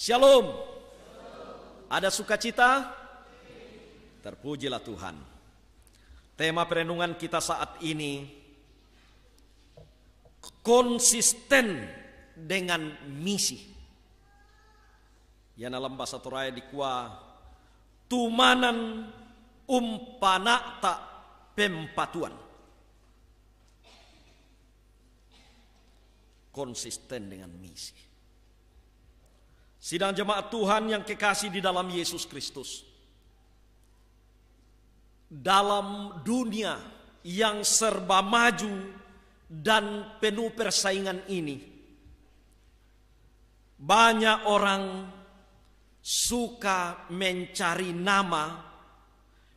Shalom. Ada sukacita? Terpujilah Tuhan. Tema perenungan kita saat ini konsisten dengan misi. Yang dalam bahasa di dikua tumanan umpana tak pempatuan. Konsisten dengan misi. Sidang jemaat Tuhan yang kekasih di dalam Yesus Kristus. Dalam dunia yang serba maju dan penuh persaingan ini, banyak orang suka mencari nama,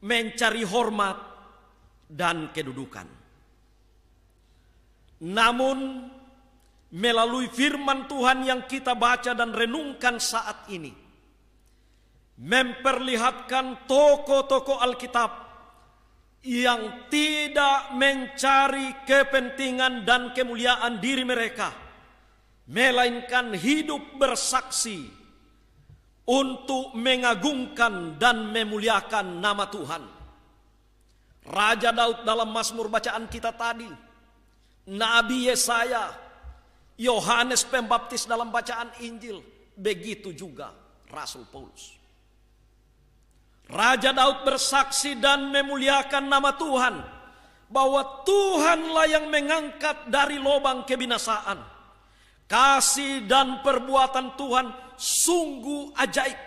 mencari hormat, dan kedudukan. Namun, melalui firman Tuhan yang kita baca dan renungkan saat ini memperlihatkan toko-toko Alkitab yang tidak mencari kepentingan dan kemuliaan diri mereka melainkan hidup bersaksi untuk mengagungkan dan memuliakan nama Tuhan. Raja Daud dalam Mazmur bacaan kita tadi, Nabi Yesaya Yohanes Pembaptis dalam bacaan Injil, begitu juga Rasul Paulus. Raja Daud bersaksi dan memuliakan nama Tuhan bahwa Tuhanlah yang mengangkat dari lobang kebinasaan. Kasih dan perbuatan Tuhan sungguh ajaib.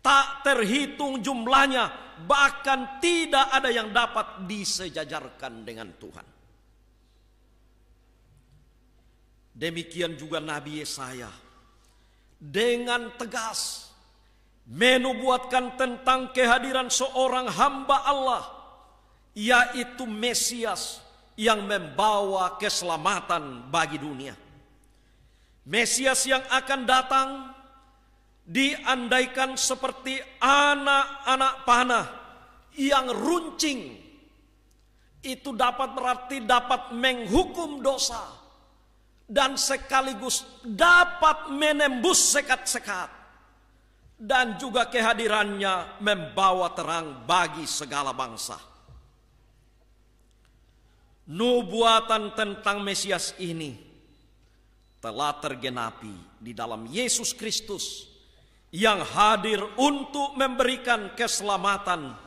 Tak terhitung jumlahnya, bahkan tidak ada yang dapat disejajarkan dengan Tuhan. Demikian juga Nabi Yesaya. Dengan tegas menubuatkan tentang kehadiran seorang hamba Allah yaitu Mesias yang membawa keselamatan bagi dunia. Mesias yang akan datang diandaikan seperti anak-anak panah yang runcing. Itu dapat berarti dapat menghukum dosa dan sekaligus dapat menembus sekat-sekat dan juga kehadirannya membawa terang bagi segala bangsa. Nubuatan tentang Mesias ini telah tergenapi di dalam Yesus Kristus yang hadir untuk memberikan keselamatan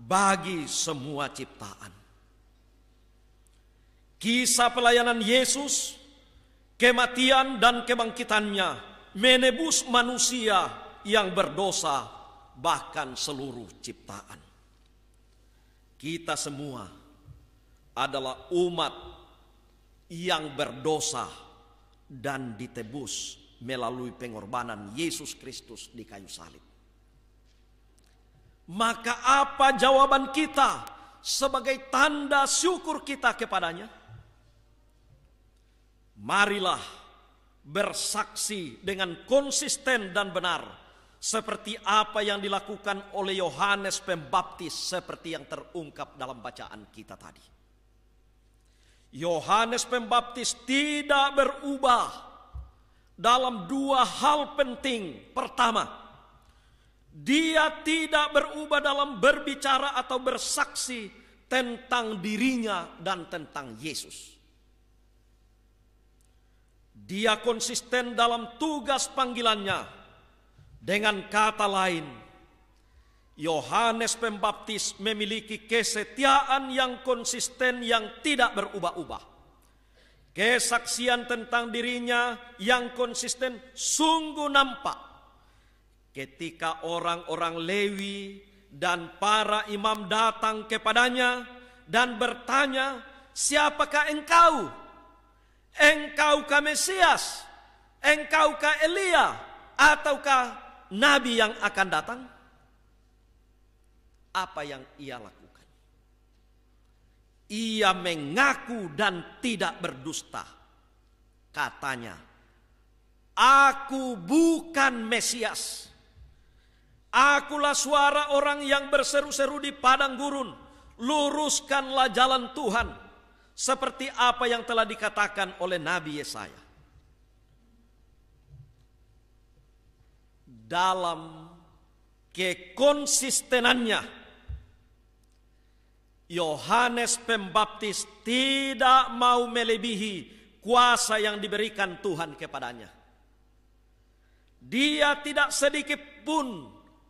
bagi semua ciptaan. Kisah pelayanan Yesus kematian dan kebangkitannya menebus manusia yang berdosa bahkan seluruh ciptaan. Kita semua adalah umat yang berdosa dan ditebus melalui pengorbanan Yesus Kristus di kayu salib. Maka apa jawaban kita sebagai tanda syukur kita kepadanya? Marilah bersaksi dengan konsisten dan benar seperti apa yang dilakukan oleh Yohanes Pembaptis seperti yang terungkap dalam bacaan kita tadi. Yohanes Pembaptis tidak berubah dalam dua hal penting. Pertama, dia tidak berubah dalam berbicara atau bersaksi tentang dirinya dan tentang Yesus. Dia konsisten dalam tugas panggilannya. Dengan kata lain, Yohanes Pembaptis memiliki kesetiaan yang konsisten yang tidak berubah-ubah. Kesaksian tentang dirinya yang konsisten sungguh nampak ketika orang-orang Lewi dan para imam datang kepadanya dan bertanya, "Siapakah engkau?" engkaukah Mesias, engkaukah Elia, ataukah nabi yang akan datang? Apa yang ia lakukan? Ia mengaku dan tidak berdusta. Katanya, "Aku bukan Mesias. Akulah suara orang yang berseru-seru di padang gurun, luruskanlah jalan Tuhan." seperti apa yang telah dikatakan oleh Nabi Yesaya. Dalam kekonsistenannya, Yohanes Pembaptis tidak mau melebihi kuasa yang diberikan Tuhan kepadanya. Dia tidak sedikit pun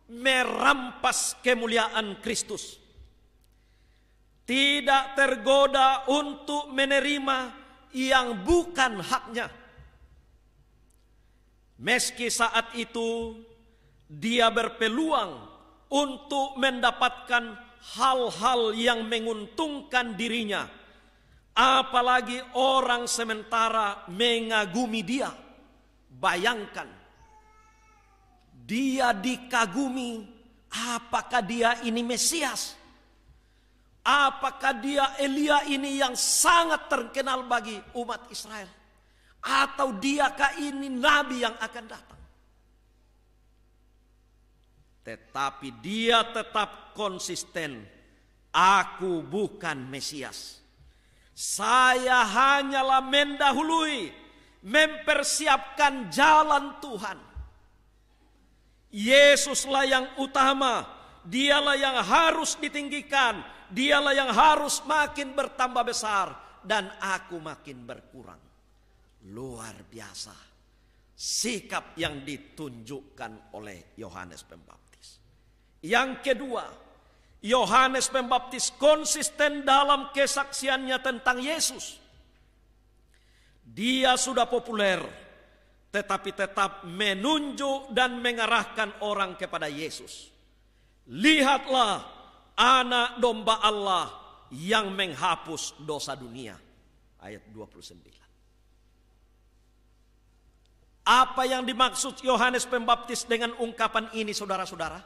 merampas kemuliaan Kristus tidak tergoda untuk menerima yang bukan haknya. Meski saat itu dia berpeluang untuk mendapatkan hal-hal yang menguntungkan dirinya, apalagi orang sementara mengagumi dia. Bayangkan, dia dikagumi, apakah dia ini Mesias? Apakah dia Elia ini yang sangat terkenal bagi umat Israel? Atau diakah ini nabi yang akan datang? Tetapi dia tetap konsisten. Aku bukan Mesias. Saya hanyalah mendahului, mempersiapkan jalan Tuhan. Yesuslah yang utama, dialah yang harus ditinggikan, dialah yang harus makin bertambah besar dan aku makin berkurang. Luar biasa sikap yang ditunjukkan oleh Yohanes Pembaptis. Yang kedua, Yohanes Pembaptis konsisten dalam kesaksiannya tentang Yesus. Dia sudah populer, tetapi tetap menunjuk dan mengarahkan orang kepada Yesus. Lihatlah anak domba Allah yang menghapus dosa dunia. Ayat 29. Apa yang dimaksud Yohanes Pembaptis dengan ungkapan ini saudara-saudara?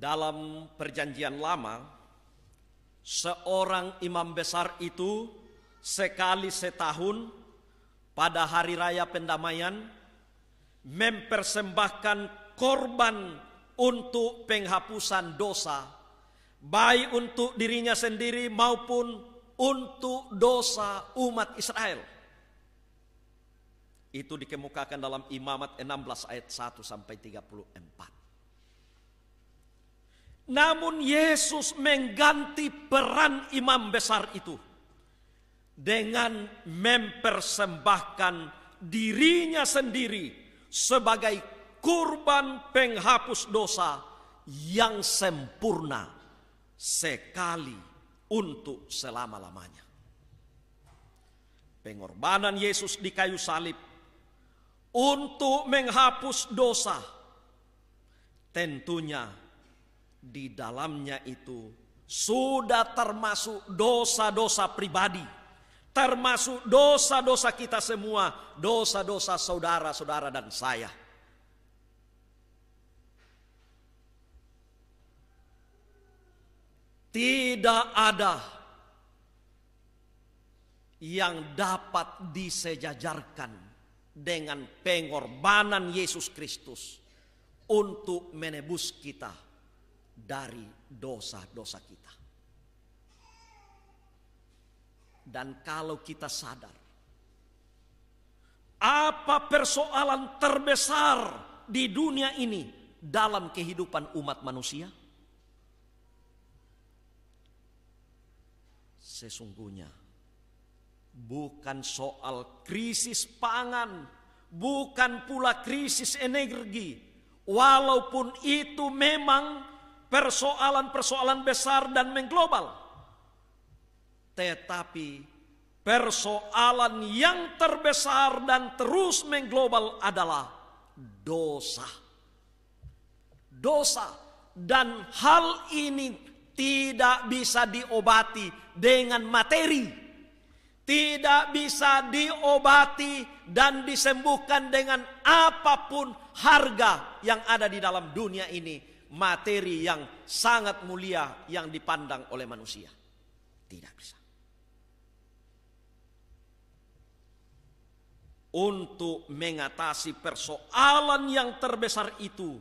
Dalam perjanjian lama, seorang imam besar itu sekali setahun pada hari raya pendamaian mempersembahkan korban untuk penghapusan dosa, baik untuk dirinya sendiri maupun untuk dosa umat Israel. Itu dikemukakan dalam Imamat 16 ayat 1 sampai 34. Namun Yesus mengganti peran imam besar itu dengan mempersembahkan dirinya sendiri sebagai kurban penghapus dosa yang sempurna sekali untuk selama-lamanya. Pengorbanan Yesus di kayu salib untuk menghapus dosa tentunya di dalamnya itu sudah termasuk dosa-dosa pribadi, termasuk dosa-dosa kita semua, dosa-dosa saudara-saudara dan saya. Tidak ada yang dapat disejajarkan dengan pengorbanan Yesus Kristus untuk menebus kita dari dosa-dosa kita. Dan kalau kita sadar apa persoalan terbesar di dunia ini dalam kehidupan umat manusia? sesungguhnya bukan soal krisis pangan, bukan pula krisis energi, walaupun itu memang persoalan-persoalan besar dan mengglobal. Tetapi persoalan yang terbesar dan terus mengglobal adalah dosa. Dosa dan hal ini tidak bisa diobati dengan materi, tidak bisa diobati dan disembuhkan dengan apapun harga yang ada di dalam dunia ini, materi yang sangat mulia yang dipandang oleh manusia. Tidak bisa. Untuk mengatasi persoalan yang terbesar itu,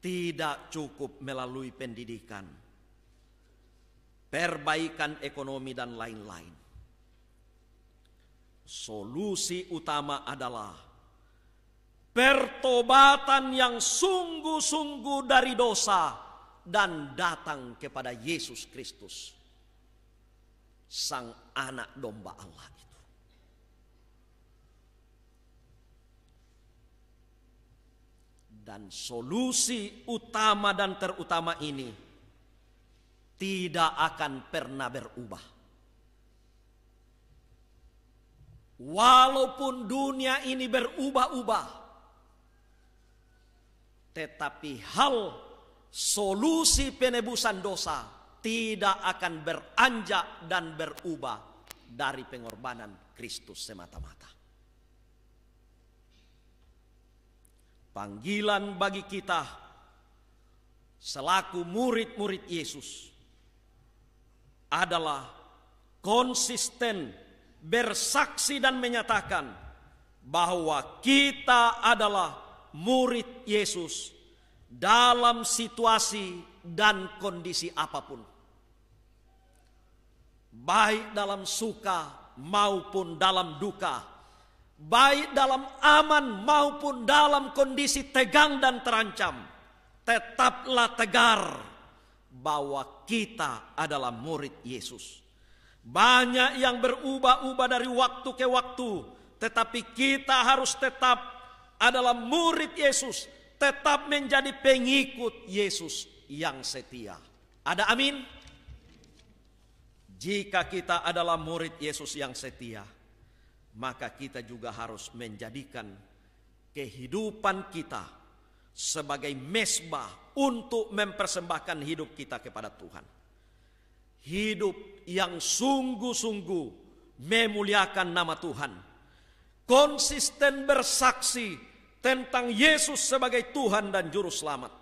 tidak cukup melalui pendidikan, perbaikan ekonomi, dan lain-lain. Solusi utama adalah pertobatan yang sungguh-sungguh dari dosa dan datang kepada Yesus Kristus, Sang Anak Domba Allah Dan solusi utama dan terutama ini tidak akan pernah berubah. Walaupun dunia ini berubah-ubah, tetapi hal solusi penebusan dosa tidak akan beranjak dan berubah dari pengorbanan Kristus semata-mata. Panggilan bagi kita selaku murid-murid Yesus adalah konsisten bersaksi dan menyatakan bahwa kita adalah murid Yesus dalam situasi dan kondisi apapun. Baik dalam suka maupun dalam duka baik dalam aman maupun dalam kondisi tegang dan terancam, tetaplah tegar bahwa kita adalah murid Yesus. Banyak yang berubah-ubah dari waktu ke waktu, tetapi kita harus tetap adalah murid Yesus, tetap menjadi pengikut Yesus yang setia. Ada amin? Jika kita adalah murid Yesus yang setia, maka kita juga harus menjadikan kehidupan kita sebagai mesbah untuk mempersembahkan hidup kita kepada Tuhan. Hidup yang sungguh-sungguh memuliakan nama Tuhan, konsisten bersaksi tentang Yesus sebagai Tuhan dan Juru Selamat,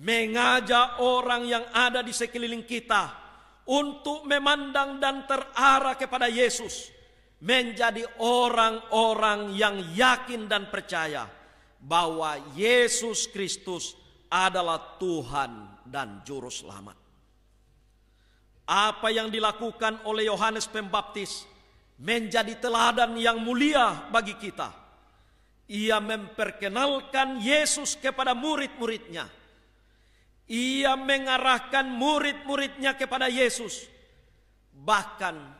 mengajak orang yang ada di sekeliling kita untuk memandang dan terarah kepada Yesus menjadi orang-orang yang yakin dan percaya bahwa Yesus Kristus adalah Tuhan dan Juru Selamat. Apa yang dilakukan oleh Yohanes Pembaptis menjadi teladan yang mulia bagi kita. Ia memperkenalkan Yesus kepada murid-muridnya. Ia mengarahkan murid-muridnya kepada Yesus. Bahkan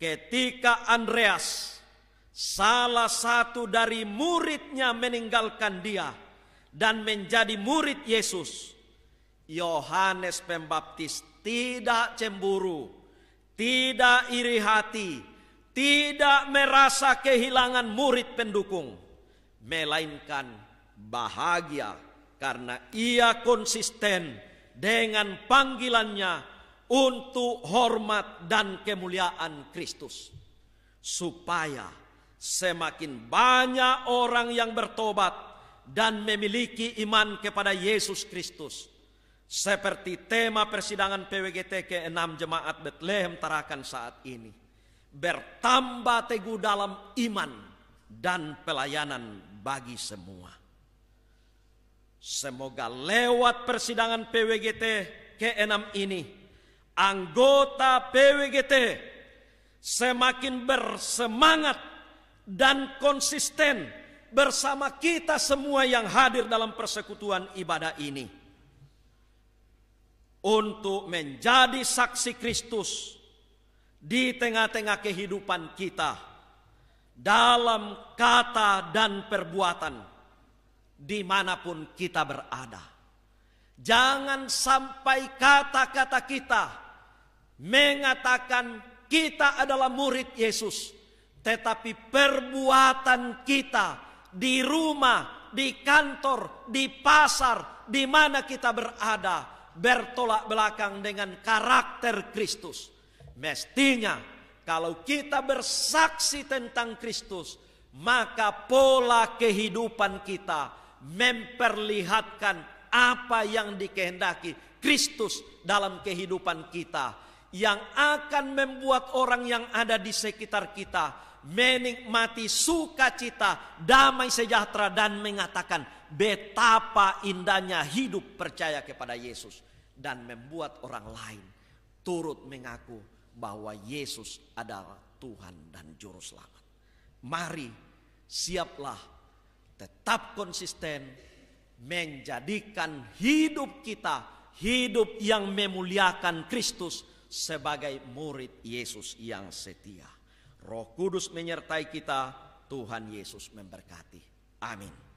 Ketika Andreas, salah satu dari muridnya meninggalkan dia dan menjadi murid Yesus, Yohanes Pembaptis tidak cemburu, tidak iri hati, tidak merasa kehilangan murid pendukung, melainkan bahagia karena ia konsisten dengan panggilannya untuk hormat dan kemuliaan Kristus, supaya semakin banyak orang yang bertobat dan memiliki iman kepada Yesus Kristus, seperti tema persidangan PWGT ke-6 Jemaat Betlehem Tarakan saat ini, bertambah teguh dalam iman dan pelayanan bagi semua. Semoga lewat persidangan PWGT ke-6 ini, anggota PWGT semakin bersemangat dan konsisten bersama kita semua yang hadir dalam persekutuan ibadah ini untuk menjadi saksi Kristus di tengah-tengah kehidupan kita dalam kata dan perbuatan dimanapun kita berada. Jangan sampai kata-kata kita mengatakan kita adalah murid Yesus, tetapi perbuatan kita di rumah, di kantor, di pasar, di mana kita berada, bertolak belakang dengan karakter Kristus. Mestinya, kalau kita bersaksi tentang Kristus, maka pola kehidupan kita memperlihatkan apa yang dikehendaki Kristus dalam kehidupan kita yang akan membuat orang yang ada di sekitar kita menikmati sukacita, damai sejahtera dan mengatakan betapa indahnya hidup percaya kepada Yesus dan membuat orang lain turut mengaku bahwa Yesus adalah Tuhan dan juru selamat. Mari siaplah tetap konsisten menjadikan hidup kita hidup yang memuliakan Kristus sebagai murid Yesus yang setia. Roh Kudus menyertai kita, Tuhan Yesus memberkati. Amin.